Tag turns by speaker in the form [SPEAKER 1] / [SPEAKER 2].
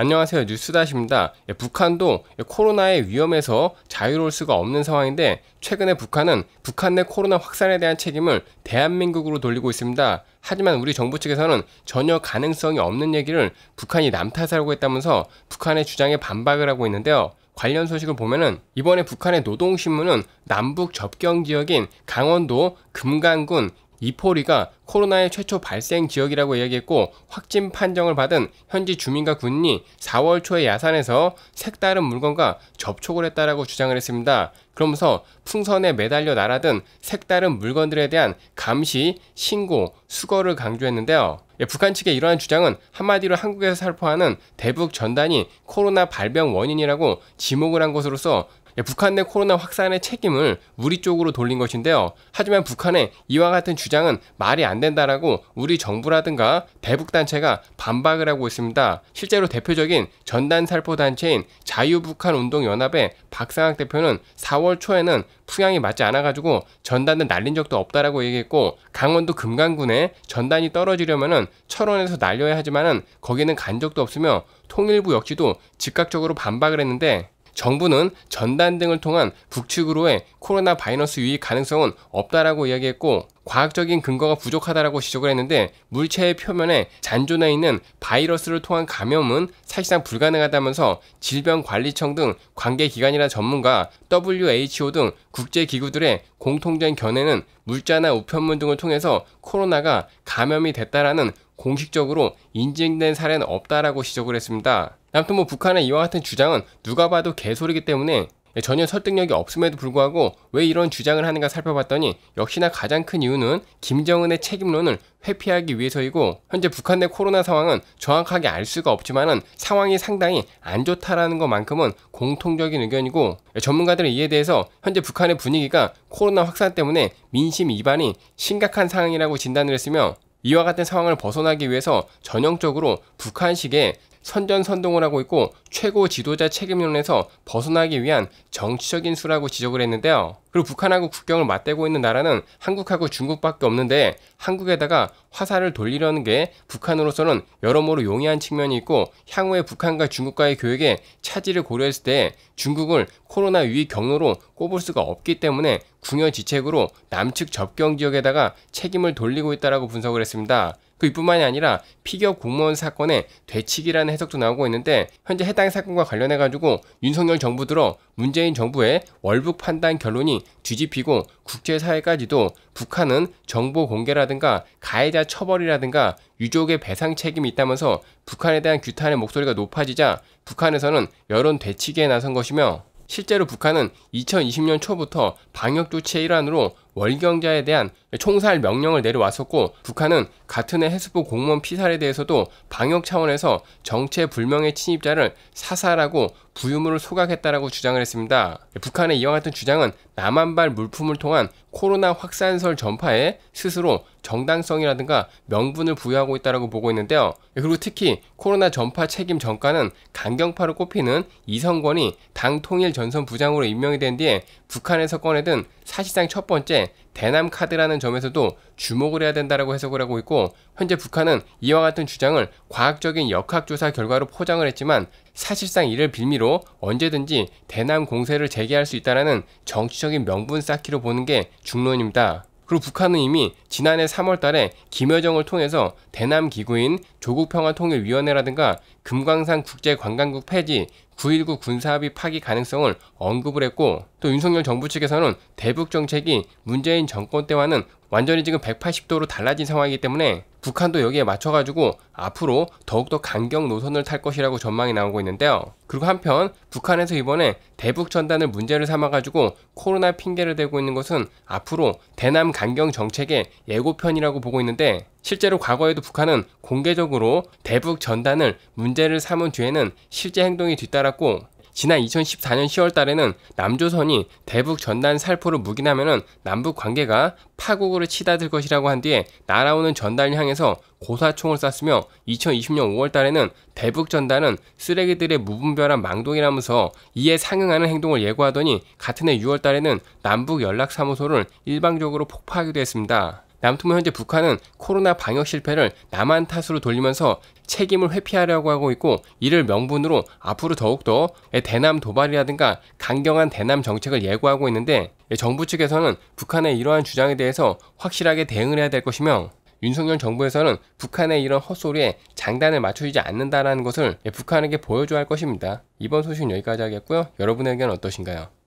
[SPEAKER 1] 안녕하세요 뉴스다십니다 예, 북한도 예, 코로나의 위험에서 자유로울 수가 없는 상황인데 최근에 북한은 북한 내 코로나 확산에 대한 책임을 대한민국으로 돌리고 있습니다 하지만 우리 정부 측에서는 전혀 가능성이 없는 얘기를 북한이 남탓하고있다면서 북한의 주장에 반박을 하고 있는데요 관련 소식을 보면은 이번에 북한의 노동신문은 남북 접경 지역인 강원도 금강군 이포리가 코로나의 최초 발생 지역이라고 이야기했고 확진 판정을 받은 현지 주민과 군인이 4월 초에 야산에서 색다른 물건과 접촉을 했다라고 주장을 했습니다. 그러면서 풍선에 매달려 날아든 색다른 물건들에 대한 감시, 신고, 수거를 강조했는데요. 예, 북한 측의 이러한 주장은 한마디로 한국에서 살포하는 대북 전단이 코로나 발병 원인이라고 지목을 한 것으로서 예, 북한 내 코로나 확산의 책임을 우리 쪽으로 돌린 것인데요. 하지만 북한의 이와 같은 주장은 말이 안 된다라고 우리 정부라든가 대북 단체가 반박을 하고 있습니다. 실제로 대표적인 전단 살포 단체인 자유북한 운동 연합의 박상학 대표는 4월 초에는 풍향이 맞지 않아가지고 전단을 날린 적도 없다라고 얘기했고 강원도 금강군에 전단이 떨어지려면 철원에서 날려야 하지만은 거기는 간 적도 없으며 통일부 역시도 즉각적으로 반박을 했는데 정부는 전단 등을 통한 북측으로의 코로나 바이러스 유입 가능성은 없다라고 이야기했고 과학적인 근거가 부족하다라고 지적을 했는데 물체의 표면에 잔존해 있는 바이러스를 통한 감염은 사실상 불가능하다면서 질병관리청 등 관계기관이나 전문가, WHO 등 국제기구들의 공통된 견해는 물자나 우편물 등을 통해서 코로나가 감염이 됐다라는 공식적으로 인증된 사례는 없다라고 지적을 했습니다. 아무튼 뭐 북한의 이와 같은 주장은 누가 봐도 개소리기 때문에 전혀 설득력이 없음에도 불구하고 왜 이런 주장을 하는가 살펴봤더니 역시나 가장 큰 이유는 김정은의 책임론을 회피하기 위해서이고 현재 북한 내 코로나 상황은 정확하게 알 수가 없지만은 상황이 상당히 안 좋다라는 것만큼은 공통적인 의견이고 전문가들은 이에 대해서 현재 북한의 분위기가 코로나 확산 때문에 민심 이반이 심각한 상황이라고 진단을 했으며 이와 같은 상황을 벗어나기 위해서 전형적으로 북한식의 선전선동을 하고 있고 최고 지도자 책임론에서 벗어나기 위한 정치적인 수라고 지적을 했는데요. 그리고 북한하고 국경을 맞대고 있는 나라는 한국하고 중국밖에 없는데 한국에다가 화살을 돌리려는 게 북한으로서는 여러모로 용이한 측면이 있고 향후에 북한과 중국과의 교역에 차질을 고려했을 때 중국을 코로나 위기 경로로 꼽을 수가 없기 때문에 궁여지책으로 남측 접경 지역에다가 책임을 돌리고 있다라고 분석을 했습니다. 그 이뿐만이 아니라 피겨 공무원 사건의 되치기라는 해석도 나오고 있는데 현재 해당 사건과 관련해 가지고 윤석열 정부 들어 문재인 정부의 월북 판단 결론이 뒤집히고 국제사회까지도 북한은 정보 공개라든가 가해자 처벌이라든가 유족의 배상 책임이 있다면서 북한에 대한 규탄의 목소리가 높아지자 북한에서는 여론 되치기에 나선 것이며 실제로 북한은 2020년 초부터 방역 조치의 일환으로 월경자에 대한 총살 명령을 내려왔었고 북한은 같은 해 해수부 공무원 피살에 대해서도 방역 차원에서 정체 불명의 침입자를 사살하고 부유물을 소각했다라고 주장을 했습니다. 북한의 이와 같은 주장은 남한발 물품을 통한 코로나 확산설 전파에 스스로 정당성이라든가 명분을 부여하고 있다라고 보고 있는데요. 그리고 특히 코로나 전파 책임 전가는 강경파로 꼽히는 이성권이 당 통일 전선 부장으로 임명이 된 뒤에 북한에서 꺼내든 사실상 첫 번째 대남 카드라는 점에서도 주목을 해야 된다라고 해석을 하고 있고 현재 북한은 이와 같은 주장을 과학적인 역학조사 결과로 포장을 했지만 사실상 이를 빌미로 언제든지 대남 공세를 재개할 수 있다라는 정치적인 명분 쌓기로 보는 게 중론입니다. 그리고 북한은 이미 지난해 3월 달에 김여정을 통해서 대남 기구인 조국평화통일위원회라든가 금강산 국제관광국 폐지, 9.19 군사합의 파기 가능성을 언급을 했고 또 윤석열 정부 측에서는 대북 정책이 문재인 정권 때와는 완전히 지금 180도로 달라진 상황이기 때문에 북한도 여기에 맞춰가지고 앞으로 더욱더 강경 노선을 탈 것이라고 전망이 나오고 있는데요. 그리고 한편 북한에서 이번에 대북 전단을 문제를 삼아가지고 코로나 핑계를 대고 있는 것은 앞으로 대남 강경 정책의 예고편이라고 보고 있는데 실제로 과거에도 북한은 공개적으로 대북 전단을 문제를 삼은 뒤에는 실제 행동이 뒤따랐고 지난 2014년 10월 달에는 남조선이 대북 전단 살포를 묵인하면은 남북 관계가 파국으로 치닫을 것이라고 한 뒤에 날아오는 전단을 향해서 고사총을 쐈으며 2020년 5월 달에는 대북 전단은 쓰레기들의 무분별한 망동이라면서 이에 상응하는 행동을 예고하더니 같은 해 6월 달에는 남북 연락사무소를 일방적으로 폭파하기도 했습니다. 남통은 현재 북한은 코로나 방역 실패를 남한 탓으로 돌리면서 책임을 회피하려고 하고 있고 이를 명분으로 앞으로 더욱더 대남 도발이라든가 강경한 대남 정책을 예고하고 있는데 정부 측에서는 북한의 이러한 주장에 대해서 확실하게 대응을 해야 될 것이며 윤석열 정부에서는 북한의 이런 헛소리에 장단을 맞추지 않는다라는 것을 북한에게 보여줘야 할 것입니다. 이번 소식은 여기까지 하겠고요. 여러분의 의견 어떠신가요?